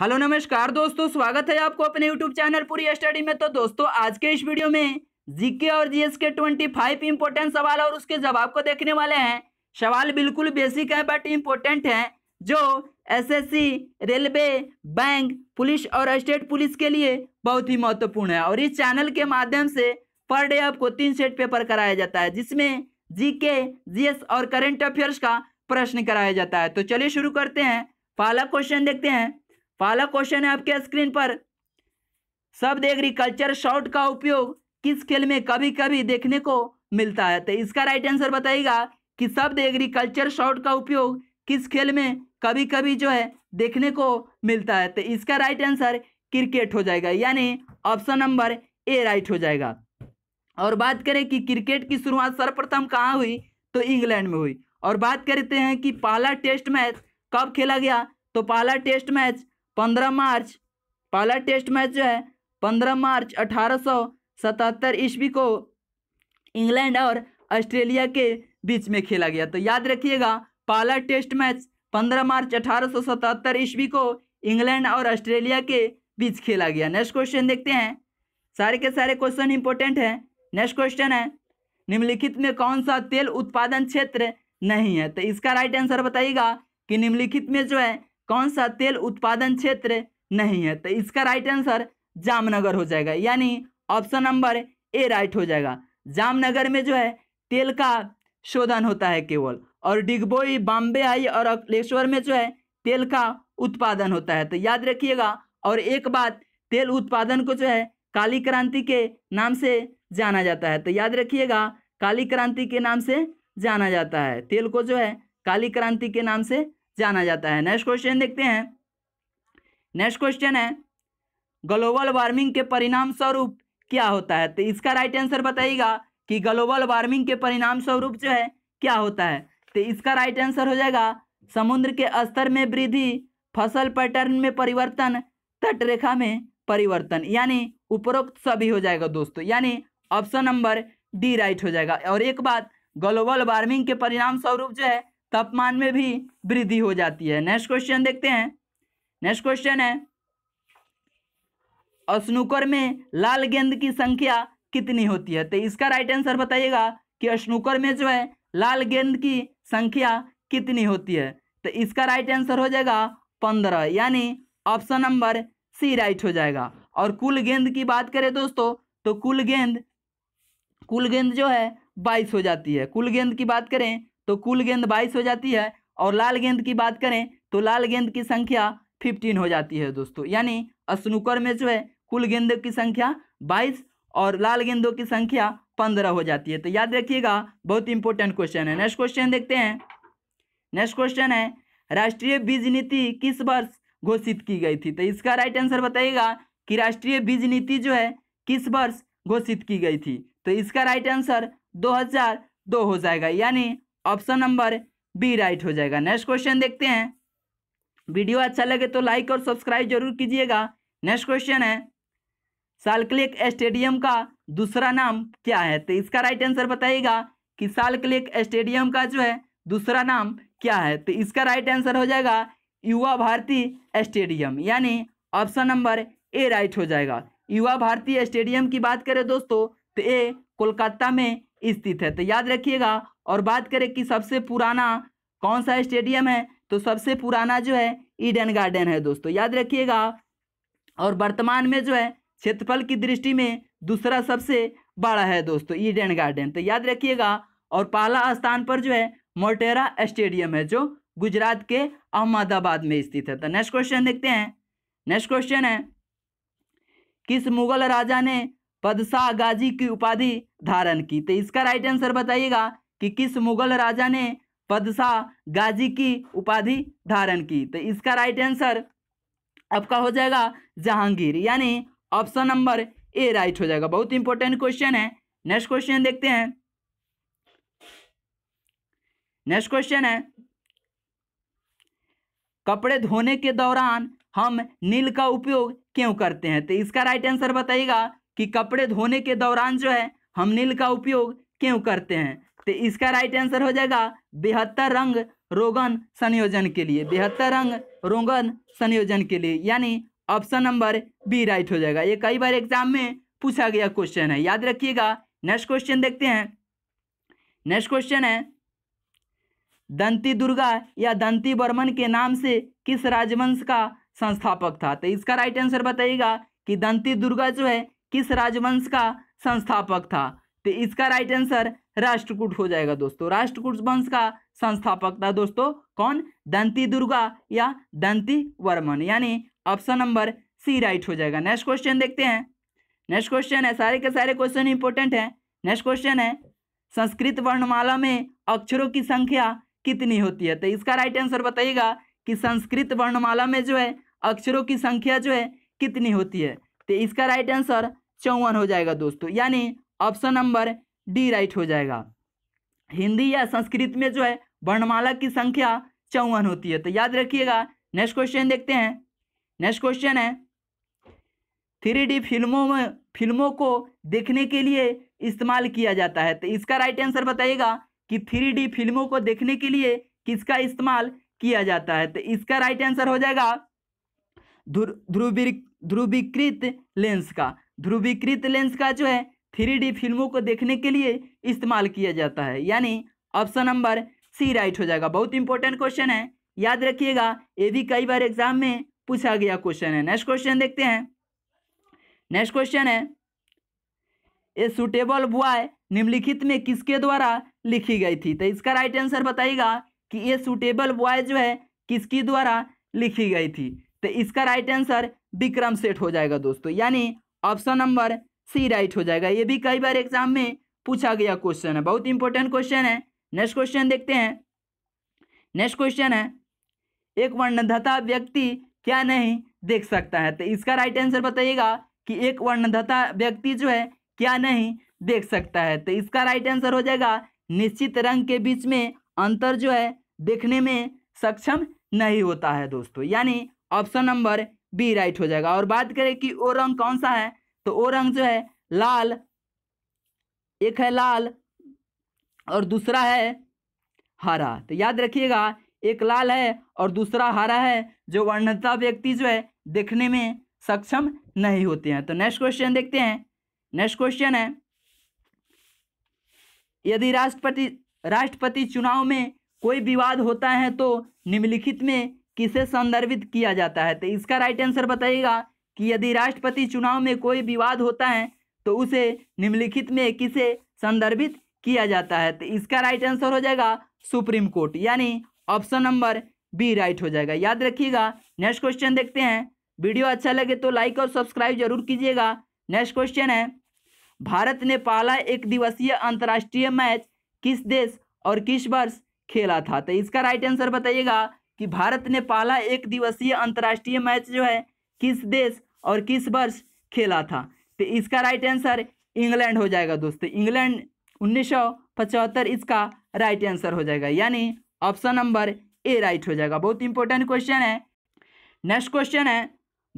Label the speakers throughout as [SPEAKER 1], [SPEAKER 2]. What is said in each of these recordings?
[SPEAKER 1] hello नमस्कार दोस्तों स्वागत है आपको अपने यूट्यूब चैनल पूरी स्टडी में तो दोस्तों आज के इस वीडियो में जीके और जीएस के ट्वेंटी फाइव इम्पोर्टेंट सवाल और उसके जवाब को देखने वाले हैं सवाल बिल्कुल बेसिक है बट इम्पोर्टेंट है जो एसएससी रेलवे बैंक पुलिस और स्टेट पुलिस के लिए बहुत ही महत्वपूर्ण है और इस चैनल के माध्यम से पर डे आपको तीन सेट पेपर कराया जाता है जिसमें जी के और करेंट अफेयर्स का प्रश्न कराया जाता है तो चलिए शुरू करते हैं पहला क्वेश्चन देखते हैं पहला क्वेश्चन है आपके स्क्रीन पर सब देख रही कल्चर शॉट का उपयोग किस खेल में कभी कभी देखने को मिलता है तो इसका राइट आंसर बताइएगा कि शब्द एग्रीकल्चर शॉट का उपयोग किस खेल में कभी कभी जो है देखने को मिलता है तो इसका राइट आंसर क्रिकेट हो जाएगा यानी ऑप्शन नंबर ए राइट हो जाएगा और बात करें कि क्रिकेट की शुरुआत सर्वप्रथम कहाँ हुई तो इंग्लैंड में हुई और बात करते हैं कि पहला टेस्ट मैच कब खेला गया तो पहला टेस्ट मैच पंद्रह मार्च पहला टेस्ट मैच जो है पंद्रह मार्च अठारह सौ सतहत्तर ईस्वी को इंग्लैंड और ऑस्ट्रेलिया के बीच में खेला गया तो याद रखिएगा पहला टेस्ट मैच पंद्रह मार्च अठारह सौ सतहत्तर ईस्वी को इंग्लैंड और ऑस्ट्रेलिया के बीच खेला गया नेक्स्ट क्वेश्चन देखते हैं सारे के सारे क्वेश्चन इंपॉर्टेंट हैं नेक्स्ट क्वेश्चन है निम्नलिखित में कौन सा तेल उत्पादन क्षेत्र नहीं है तो इसका राइट आंसर बताइएगा कि निम्नलिखित में जो है कौन सा तेल उत्पादन क्षेत्र नहीं है तो इसका राइट आंसर जामनगर हो जाएगा यानी ऑप्शन नंबर ए राइट हो जाएगा जामनगर में जो है तेल का शोधन होता है केवल और डिगबोई बॉम्बे आई और अकलेश्वर में जो है तेल का उत्पादन होता है तो याद रखिएगा और एक बात तेल उत्पादन को जो है काली क्रांति के नाम से जाना जाता है तो याद रखिएगा काली क्रांति के नाम से जाना जाता है तेल को जो है काली क्रांति के नाम से जाना जाता है नेक्स्ट क्वेश्चन देखते हैं नेक्स्ट क्वेश्चन है ग्लोबल वार्मिंग के परिणाम स्वरूप क्या होता है तो इसका राइट आंसर बताइएगा कि ग्लोबल वार्मिंग के परिणाम स्वरूप जो है क्या होता है तो इसका राइट आंसर हो जाएगा समुद्र के स्तर में वृद्धि फसल पैटर्न में परिवर्तन तटरेखा में परिवर्तन यानी उपरोक्त सभी हो जाएगा दोस्तों यानी ऑप्शन नंबर डी राइट हो जाएगा और एक बात ग्लोबल वार्मिंग के परिणाम स्वरूप जो है तापमान में भी वृद्धि हो जाती है नेक्स्ट क्वेश्चन देखते हैं नेक्स्ट क्वेश्चन है स्नूकर में लाल गेंद की संख्या कितनी होती है तो इसका राइट आंसर बताइएगा कि स्नूकर में जो है लाल गेंद की संख्या कितनी होती है तो इसका राइट आंसर हो जाएगा पंद्रह यानी ऑप्शन नंबर सी राइट हो जाएगा और कुल गेंद की बात करें दोस्तों तो कुल गेंद कुल गेंद जो है बाईस हो जाती है कुल गेंद की बात करें तो कुल गेंद बाईस हो जाती है और लाल गेंद की बात करें तो लाल गेंद की संख्या फिफ्टीन हो जाती है दोस्तों यानी स्नूकर में जो है कुल गेंदों की संख्या बाईस और लाल गेंदों की संख्या पंद्रह हो जाती है तो याद रखिएगा बहुत इंपॉर्टेंट क्वेश्चन है नेक्स्ट क्वेश्चन देखते हैं नेक्स्ट क्वेश्चन है राष्ट्रीय बीज नीति किस वर्ष घोषित की गई थी तो इसका राइट आंसर बताइएगा कि राष्ट्रीय बीज नीति जो है किस वर्ष घोषित की गई थी तो इसका राइट आंसर 2002 हो जाएगा यानी ऑप्शन नंबर बी राइट हो जाएगा नेक्स्ट क्वेश्चन देखते हैं वीडियो अच्छा लगे तो लाइक और सब्सक्राइब जरूर कीजिएगा नेक्स्ट क्वेश्चन है सालक्लिक स्टेडियम का दूसरा नाम क्या है तो इसका राइट आंसर बताइएगा कि सालक्लिक स्टेडियम का जो है दूसरा नाम क्या है तो इसका राइट आंसर हो जाएगा युवा भारती स्टेडियम यानी ऑप्शन नंबर ए राइट हो जाएगा युवा भारती स्टेडियम की बात करें दोस्तों तो ए कोलकाता में स्थित है तो याद रखिएगा और बात करें कि सबसे पुराना कौन सा स्टेडियम है तो सबसे पुराना जो है ईडन गार्डन है दोस्तों याद रखिएगा और वर्तमान में जो है क्षेत्रफल की दृष्टि में दूसरा सबसे बड़ा है दोस्तों ईडन गार्डन तो याद रखिएगा और पहला स्थान पर जो है मोटेरा स्टेडियम है जो गुजरात के अहमदाबाद में स्थित है तो नेक्स्ट क्वेश्चन देखते हैं नेक्स्ट क्वेश्चन है किस मुगल राजा ने पदशाह गाजी की उपाधि धारण की तो इसका राइट आंसर बताइएगा कि किस मुगल राजा ने पदशाह गाजी की उपाधि धारण की तो इसका राइट आंसर आपका हो जाएगा जहांगीर यानी ऑप्शन नंबर ए राइट हो जाएगा बहुत इंपॉर्टेंट क्वेश्चन है नेक्स्ट क्वेश्चन देखते हैं नेक्स्ट क्वेश्चन है कपड़े धोने के दौरान हम नील का उपयोग क्यों करते हैं तो इसका राइट आंसर बताइएगा कि कपड़े धोने के दौरान जो है हम नील का उपयोग क्यों करते हैं तो इसका राइट आंसर हो जाएगा बेहतर रंग रोगन संयोजन के लिए बेहतर रंग रोगन संयोजन के लिए यानी ऑप्शन नंबर बी राइट हो जाएगा ये कई बार एग्जाम में पूछा गया क्वेश्चन है याद रखिएगा नेक्स्ट क्वेश्चन देखते हैं नेक्स्ट क्वेश्चन है दंती दुर्गा या दंती बर्मन के नाम से किस राजवंश का संस्थापक था तो इसका राइट आंसर बताइएगा कि दंती दुर्गा जो है किस राजवंश का संस्थापक था तो इसका राइट आंसर राष्ट्रकूट हो जाएगा दोस्तों राष्ट्रकूट वंश का संस्थापक था दोस्तों कौन दंती दुर्गा या दंती वर्मन यानी ऑप्शन नंबर सी राइट हो जाएगा नेक्स्ट क्वेश्चन देखते हैं नेक्स्ट क्वेश्चन है सारे के सारे क्वेश्चन इंपोर्टेंट है नेक्स्ट क्वेश्चन है संस्कृत वर्णमाला में अक्षरों की संख्या कितनी होती है तो इसका राइट आंसर बताइएगा कि संस्कृत वर्णमाला में जो है अक्षरों की संख्या जो है कितनी होती है तो इसका राइट आंसर चौवन हो जाएगा दोस्तों यानी ऑप्शन नंबर डी राइट हो जाएगा हिंदी या संस्कृत में जो है वर्णमाला की संख्या चौवन होती है तो याद रखिएगा नेक्स्ट क्वेश्चन देखते हैं नेक्स्ट क्वेश्चन है थ्री डी फिल्मों में फिल्मों को देखने के लिए इस्तेमाल किया जाता है तो इसका राइट आंसर बताइएगा कि थ्री डी फिल्मों को देखने के लिए किसका इस्तेमाल किया जाता है तो इसका राइट आंसर हो जाएगा ध्रुवीर ध्रुवीकृत लेंस का ध्रुवीकृत लेंस का जो है थ्री फिल्मों को देखने के लिए इस्तेमाल किया जाता है यानी ऑप्शन नंबर सी राइट हो जाएगा बहुत इंपॉर्टेंट क्वेश्चन है याद रखिएगा ये भी कई बार एग्जाम में पूछा गया क्वेश्चन है नेक्स्ट क्वेश्चन देखते हैं नेक्स्ट क्वेश्चन है ए सुटेबल बॉय निम्नलिखित में किसके द्वारा लिखी गई थी तो इसका राइट आंसर बताइएगा कि ए सुटेबल बॉय जो है किसकी द्वारा लिखी गई थी तो इसका राइट आंसर विक्रम सेठ हो जाएगा दोस्तों यानी ऑप्शन नंबर सी राइट हो जाएगा ये भी कई बार एग्जाम में पूछा गया क्वेश्चन है बहुत इंपॉर्टेंट क्वेश्चन है नेक्स्ट क्वेश्चन देखते हैं नेक्स्ट क्वेश्चन है एक वर्णधता व्यक्ति क्या नहीं देख सकता है तो इसका राइट आंसर बताइएगा कि एक वर्णधता व्यक्ति जो है क्या नहीं देख सकता है तो इसका राइट आंसर हो जाएगा निश्चित रंग के बीच में अंतर जो है देखने में सक्षम नहीं होता है दोस्तों यानी ऑप्शन नंबर बी राइट हो जाएगा और बात करें कि ओ रंग कौन सा है तो ओ रंग जो है लाल एक है लाल और दूसरा है हरा तो याद रखिएगा एक लाल है और दूसरा हरा है जो वर्णता व्यक्ति जो है देखने में सक्षम नहीं होते हैं तो नेक्स्ट क्वेश्चन देखते हैं नेक्स्ट क्वेश्चन है यदि राष्ट्रपति राष्ट्रपति चुनाव में कोई विवाद होता है तो निम्नलिखित में किसे संदर्भित किया जाता है तो इसका राइट आंसर बताइएगा कि यदि राष्ट्रपति चुनाव में कोई विवाद होता है तो उसे निम्नलिखित में किसे संदर्भित किया जाता है तो इसका राइट आंसर हो जाएगा सुप्रीम कोर्ट यानी ऑप्शन नंबर बी राइट हो जाएगा याद रखिएगा नेक्स्ट क्वेश्चन देखते हैं वीडियो अच्छा लगे तो लाइक और सब्सक्राइब जरूर कीजिएगा नेक्स्ट क्वेश्चन है भारत ने पहला एक दिवसीय अंतर्राष्ट्रीय मैच किस देश और किस वर्ष खेला था तो इसका राइट आंसर बताइएगा कि भारत ने पहला एक दिवसीय अंतर्राष्ट्रीय मैच जो है किस देश और किस वर्ष खेला था तो इसका राइट आंसर इंग्लैंड हो जाएगा दोस्तों इंग्लैंड उन्नीस इसका राइट आंसर हो जाएगा यानी ऑप्शन नंबर ए राइट हो जाएगा बहुत इंपॉर्टेंट क्वेश्चन है नेक्स्ट क्वेश्चन है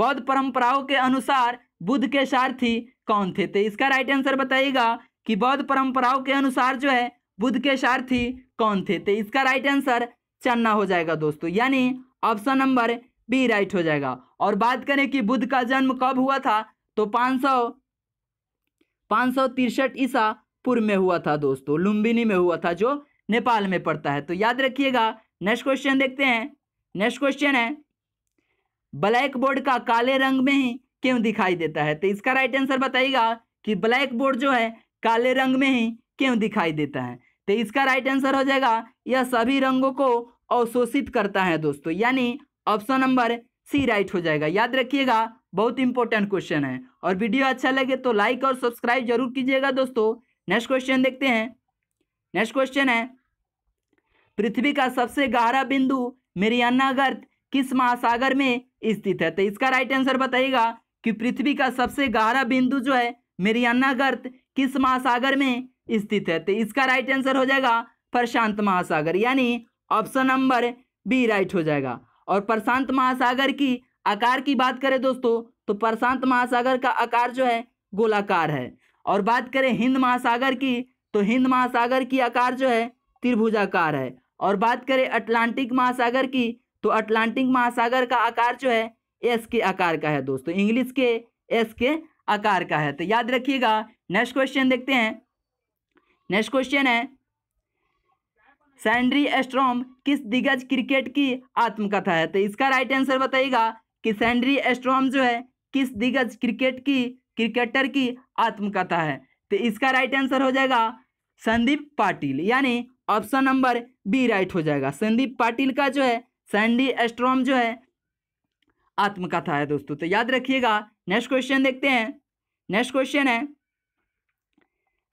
[SPEAKER 1] बौद्ध परंपराओं के अनुसार बुद्ध के सारथी कौन थे तो इसका राइट आंसर बताइएगा कि बौद्ध परंपराओं के अनुसार जो है बुद्ध के सारथी कौन थे तो इसका राइट आंसर चन्ना हो जाएगा दोस्तों यानी ऑप्शन नंबर बी राइट हो जाएगा और बात करें कि बुद्ध का जन्म कब हुआ था तो पाँच सौ पाँच सौ तिरसठ ईसा पूर्व में हुआ था दोस्तों लुम्बिनी में हुआ था जो नेपाल में पड़ता है तो याद रखिएगा नेक्स्ट क्वेश्चन देखते हैं नेक्स्ट क्वेश्चन है ब्लैक बोर्ड का काले रंग में ही क्यों दिखाई देता है तो इसका राइट आंसर बताइएगा कि ब्लैक बोर्ड जो है काले रंग में ही क्यों दिखाई देता है तो इसका राइट आंसर हो जाएगा यह सभी रंगों को अवशोषित करता है दोस्तों यानी ऑप्शन नंबर सी राइट हो जाएगा याद रखिएगा बहुत इंपॉर्टेंट क्वेश्चन है और वीडियो अच्छा लगे तो लाइक और सब्सक्राइब जरूर कीजिएगा दोस्तों नेक्स्ट क्वेश्चन देखते हैं नेक्स्ट क्वेश्चन है पृथ्वी का सबसे गहरा बिंदु मेरियाना गर्त किस महासागर में स्थित है तो इसका राइट आंसर बताइएगा कि पृथ्वी का सबसे गहरा बिंदु जो है मेरियाना गर्त किस महासागर में स्थित है तो इसका राइट आंसर हो जाएगा प्रशांत महासागर यानी ऑप्शन नंबर बी राइट हो जाएगा और प्रशांत महासागर की आकार की बात करें दोस्तों तो प्रशांत महासागर का आकार जो है गोलाकार है और बात करें हिंद महासागर की तो हिंद महासागर की आकार जो है त्रिभुजाकार है और बात करें अटलांटिक महासागर की तो अटलांटिक महासागर का आकार जो है एस के आकार का है दोस्तों इंग्लिश के एस के आकार का है तो याद रखिएगा नेक्स्ट क्वेश्चन देखते हैं नेक्स्ट क्वेश्चन है सैंड्री एस्ट्रॉम किस दिग्गज क्रिकेट की आत्मकथा है तो इसका राइट आंसर बताइएगा कि सैंड्री एस्ट्रॉम जो है किस दिग्गज क्रिकेट की क्रिकेटर की आत्मकथा है तो इसका राइट आंसर हो जाएगा संदीप पाटिल यानी ऑप्शन नंबर बी राइट हो जाएगा संदीप पाटिल का जो है सैंडी एस्ट्रॉम जो है आत्मकथा है दोस्तों तो याद रखिएगा नेक्स्ट क्वेश्चन देखते हैं नेक्स्ट क्वेश्चन है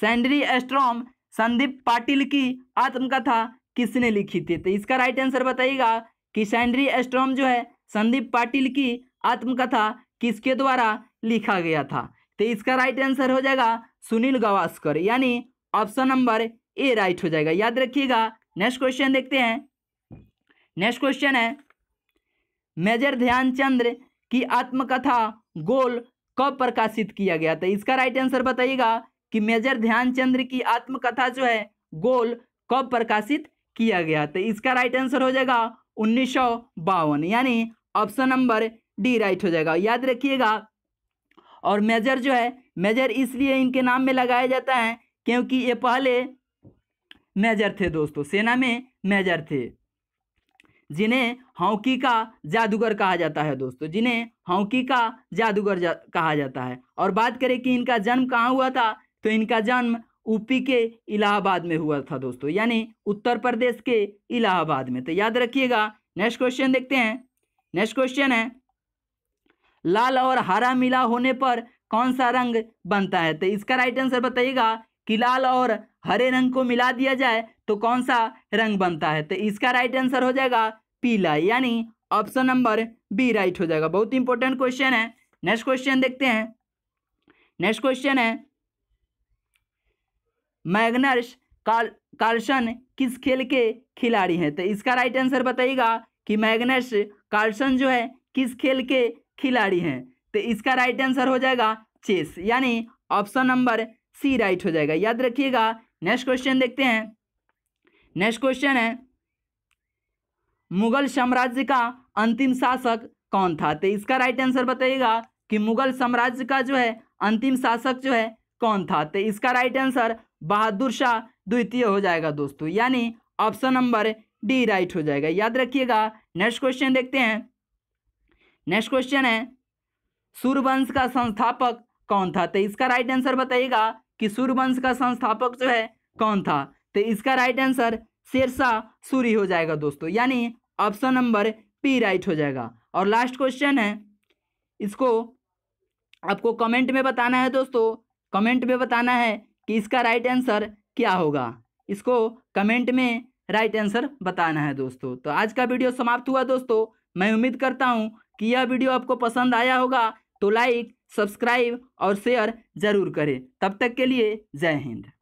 [SPEAKER 1] सैंडरी एस्ट्रॉम संदीप पाटिल की आत्मकथा किसने लिखी थी तो इसका राइट आंसर बताइएगा कि सैंड्री एस्ट्रॉम जो है संदीप पाटिल की आत्मकथा किसके द्वारा लिखा गया था तो इसका राइट आंसर हो जाएगा सुनील गावस्कर यानी ऑप्शन नंबर ए राइट हो जाएगा याद रखिएगा नेक्स्ट क्वेश्चन देखते हैं नेक्स्ट क्वेश्चन है मेजर ध्यानचंद्र की आत्मकथा गोल कब प्रकाशित किया गया था तो इसका राइट आंसर बताइएगा कि मेजर ध्यानचंद्र की आत्मकथा जो है गोल कब प्रकाशित किया गया तो इसका राइट आंसर हो जाएगा उन्नीस यानी ऑप्शन नंबर डी राइट हो जाएगा याद रखिएगा और मेजर जो है मेजर इसलिए इनके नाम में लगाया जाता है क्योंकि ये पहले मेजर थे दोस्तों सेना में मेजर थे जिन्हें हॉकी का जादूगर कहा जाता है दोस्तों जिन्हें हॉकी का जादूगर जा, कहा जाता है और बात करें कि इनका जन्म कहाँ हुआ था तो इनका जन्म यूपी के इलाहाबाद में हुआ था दोस्तों यानी उत्तर प्रदेश के इलाहाबाद में तो याद रखिएगा नेक्स्ट क्वेश्चन देखते हैं नेक्स्ट क्वेश्चन है लाल और हरा मिला होने पर कौन सा रंग बनता है तो इसका राइट आंसर बताइएगा कि लाल और हरे रंग को मिला दिया जाए तो कौन सा रंग बनता है तो इसका राइट आंसर हो जाएगा पीला यानी ऑप्शन नंबर बी राइट हो जाएगा बहुत इंपॉर्टेंट क्वेश्चन है नेक्स्ट क्वेश्चन देखते हैं नेक्स्ट क्वेश्चन है मैग्नस कार्लसन किस खेल के खिलाड़ी हैं तो इसका राइट आंसर बताइएगा कि मैग्नस कार्लसन जो है किस खेल के खिलाड़ी हैं तो इसका राइट आंसर हो जाएगा चेस यानी ऑप्शन नंबर सी राइट हो जाएगा याद रखिएगा नेक्स्ट क्वेश्चन देखते हैं नेक्स्ट क्वेश्चन है मुगल साम्राज्य का अंतिम शासक कौन था तो इसका राइट आंसर बताइएगा कि मुगल साम्राज्य का जो है अंतिम शासक जो है कौन था तो इसका राइट आंसर बहादुर शाह द्वितीय हो जाएगा दोस्तों यानी ऑप्शन नंबर डी राइट हो जाएगा याद रखिएगा नेक्स्ट क्वेश्चन देखते हैं नेक्स्ट क्वेश्चन है सूर्यवंश का संस्थापक कौन था तो इसका राइट आंसर बताइएगा कि सूर्यवंश का संस्थापक जो है कौन था तो इसका राइट आंसर शेरशाह सूरी हो जाएगा दोस्तों यानी ऑप्शन नंबर पी राइट हो जाएगा और लास्ट क्वेश्चन है इसको आपको कमेंट में बताना है दोस्तों कमेंट में बताना है कि इसका राइट आंसर क्या होगा इसको कमेंट में राइट आंसर बताना है दोस्तों तो आज का वीडियो समाप्त हुआ दोस्तों मैं उम्मीद करता हूँ कि यह वीडियो आपको पसंद आया होगा तो लाइक सब्सक्राइब और शेयर ज़रूर करें तब तक के लिए जय हिंद